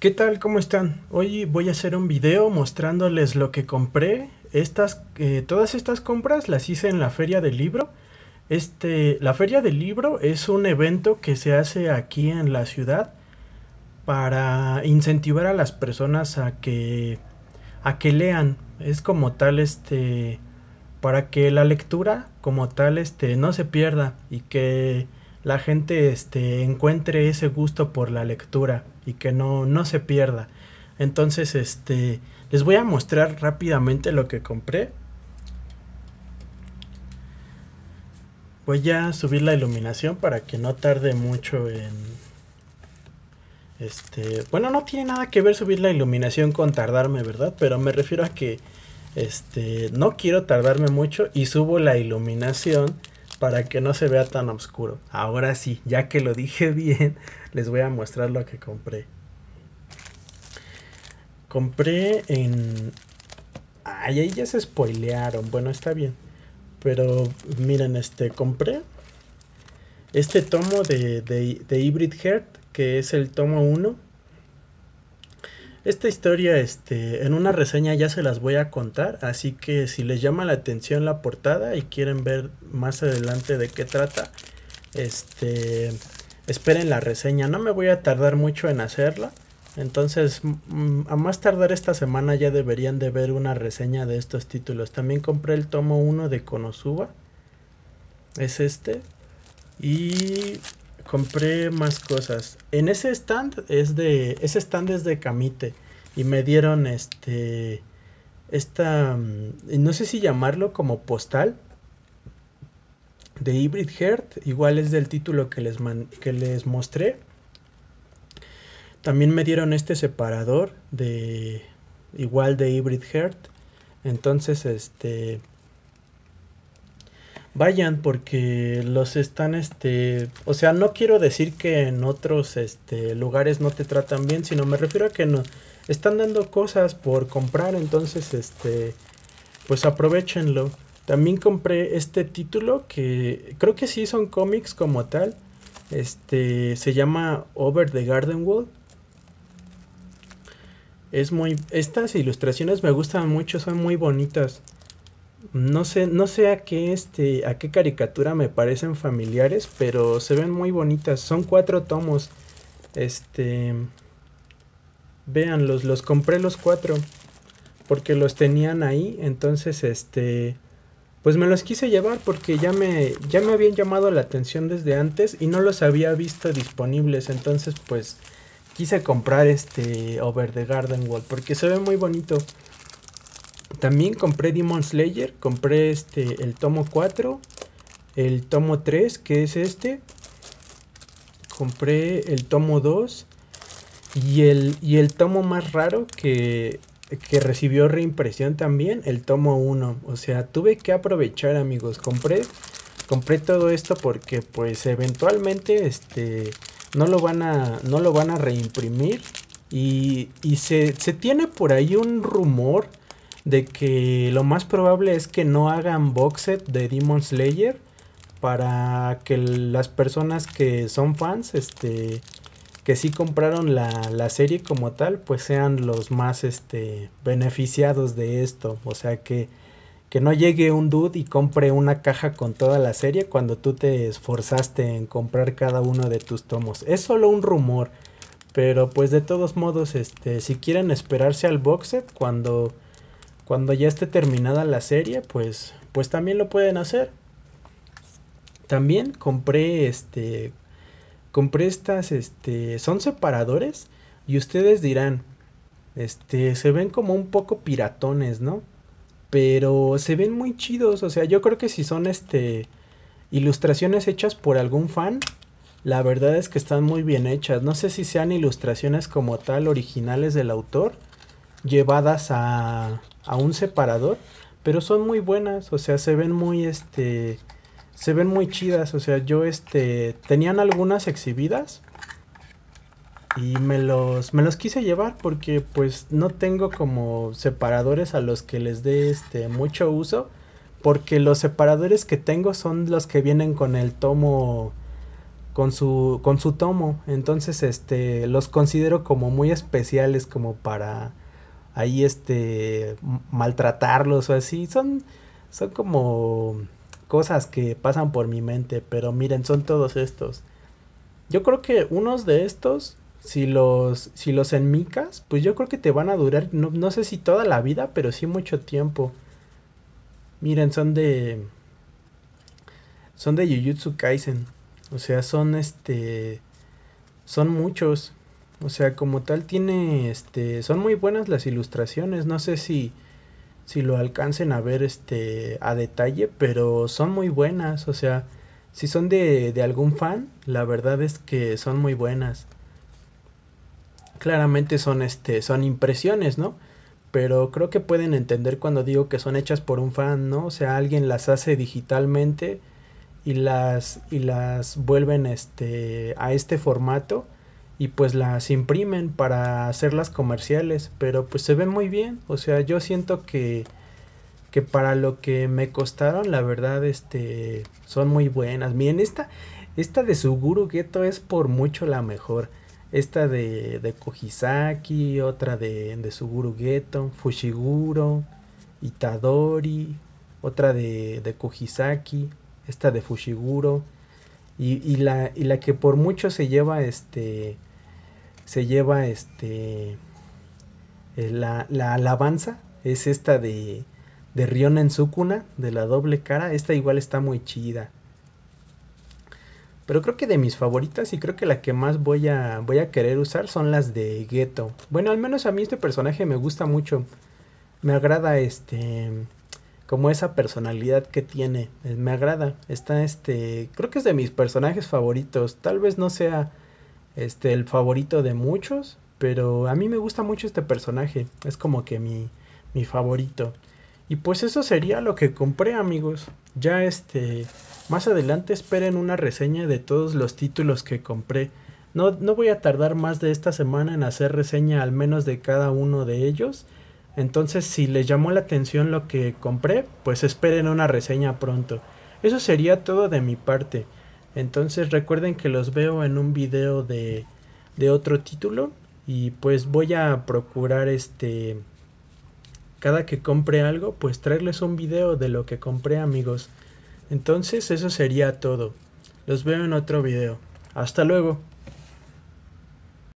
¿Qué tal? ¿Cómo están? Hoy voy a hacer un video mostrándoles lo que compré. Estas, eh, todas estas compras las hice en la Feria del Libro. Este, la Feria del Libro es un evento que se hace aquí en la ciudad para incentivar a las personas a que, a que lean. Es como tal, este, para que la lectura como tal, este, no se pierda y que la gente este, encuentre ese gusto por la lectura y que no, no se pierda. Entonces, este, les voy a mostrar rápidamente lo que compré. Voy a subir la iluminación para que no tarde mucho en... Este, bueno, no tiene nada que ver subir la iluminación con tardarme, ¿verdad? Pero me refiero a que este, no quiero tardarme mucho y subo la iluminación para que no se vea tan oscuro. Ahora sí, ya que lo dije bien, les voy a mostrar lo que compré. Compré en... Ay, ahí ya se spoilearon. Bueno, está bien. Pero miren, este, compré este tomo de, de, de Hybrid Heart, que es el tomo 1 esta historia, este, en una reseña ya se las voy a contar, así que si les llama la atención la portada y quieren ver más adelante de qué trata, este, esperen la reseña. No me voy a tardar mucho en hacerla, entonces mm, a más tardar esta semana ya deberían de ver una reseña de estos títulos. También compré el tomo 1 de Konosuba, es este, y compré más cosas. En ese stand es de. Ese stand es de Camite. Y me dieron este. Esta. Mm, no sé si llamarlo como postal. De Hybrid Heart. Igual es del título que les, que les mostré. También me dieron este separador. De. Igual de Hybrid Heart. Entonces, este vayan porque los están, este, o sea, no quiero decir que en otros este, lugares no te tratan bien, sino me refiero a que no, están dando cosas por comprar, entonces, este, pues aprovechenlo. También compré este título que creo que sí son cómics como tal. Este se llama Over the Garden Wall. Es muy estas ilustraciones me gustan mucho, son muy bonitas. No sé, no sé a qué este, a qué caricatura me parecen familiares, pero se ven muy bonitas. Son cuatro tomos. Este. Vean, los compré los cuatro. Porque los tenían ahí. Entonces, este. Pues me los quise llevar porque ya me, ya me habían llamado la atención desde antes y no los había visto disponibles. Entonces, pues quise comprar este Over the Garden Wall porque se ve muy bonito. También compré Demon Slayer, compré este, el tomo 4, el tomo 3, que es este. Compré el tomo 2 y el, y el tomo más raro que, recibió reimpresión también, el tomo 1. O sea, tuve que aprovechar, amigos. Compré, compré todo esto porque pues eventualmente este, no, lo van a, no lo van a reimprimir. Y, se, se tiene por ahí un rumor de que lo más probable es que no hagan box de Demon Slayer para que las personas que son fans, este, que sí compraron la, serie como tal, pues sean los más, este, beneficiados de esto. O sea que, que no llegue un dude y compre una caja con toda la serie cuando tú te esforzaste en comprar cada uno de tus tomos. Es solo un rumor, pero pues de todos modos, este, si quieren esperarse al box cuando cuando ya esté terminada la serie, pues, pues también lo pueden hacer. También compré este, compré estas, este, son separadores y ustedes dirán, este, se ven como un poco piratones, ¿no? Pero se ven muy chidos, o sea, yo creo que si son este, ilustraciones hechas por algún fan, la verdad es que están muy bien hechas. No sé si sean ilustraciones como tal originales del autor llevadas a, a un separador, pero son muy buenas, o sea, se ven muy, este, se ven muy chidas, o sea, yo, este, tenían algunas exhibidas y me los, me los quise llevar porque pues no tengo como separadores a los que les dé, este, mucho uso, porque los separadores que tengo son los que vienen con el tomo con su con su tomo entonces este los considero como muy especiales como para ahí este maltratarlos o así. Son, son como cosas que pasan por mi mente, pero miren, son todos estos. Yo creo que unos de estos, si los, si los enmicas, pues yo creo que te van a durar, no, sé si toda la vida, pero sí mucho tiempo. Miren, son de... Son de Jujutsu Kaisen. O sea, son este... Son muchos. O sea, como tal tiene este son muy buenas las ilustraciones, no sé si lo alcancen a ver este a detalle, pero son muy buenas, o sea, si son de, de algún fan, la verdad es que son muy buenas. Claramente son este son impresiones, ¿no? Pero creo que pueden entender cuando digo que son hechas por un fan, ¿no? O sea, alguien las hace digitalmente y las y las vuelven este a este formato y pues las imprimen para hacerlas comerciales, pero pues se ven muy bien, o sea, yo siento que que para lo que me costaron, la verdad, este, son muy buenas. Miren, esta, esta de Suguru Geto es por mucho la mejor. Esta de, de Kojisaki, otra de, de Suguru Geto, Fushiguro, Itadori, otra de, de Kojisaki, esta de Fushiguro. Y, y, la, y la que por mucho se lleva este se lleva este eh, la, alabanza, es esta de, de Riona en Sukuna, de la doble cara, esta igual está muy chida. Pero creo que de mis favoritas y creo que la que más voy a, voy a querer usar son las de Ghetto. Bueno, al menos a mí este personaje me gusta mucho. Me agrada este como esa personalidad que tiene. Me agrada. Está este. Creo que es de mis personajes favoritos. Tal vez no sea este, el favorito de muchos, pero a mí me gusta mucho este personaje, es como que mi, mi favorito. Y pues eso sería lo que compré amigos, ya este, más adelante esperen una reseña de todos los títulos que compré. No, no voy a tardar más de esta semana en hacer reseña al menos de cada uno de ellos. Entonces, si les llamó la atención lo que compré, pues esperen una reseña pronto. Eso sería todo de mi parte. Entonces recuerden que los veo en un video de, de otro título y pues voy a procurar este cada que compre algo pues traerles un video de lo que compré amigos entonces eso sería todo los veo en otro video hasta luego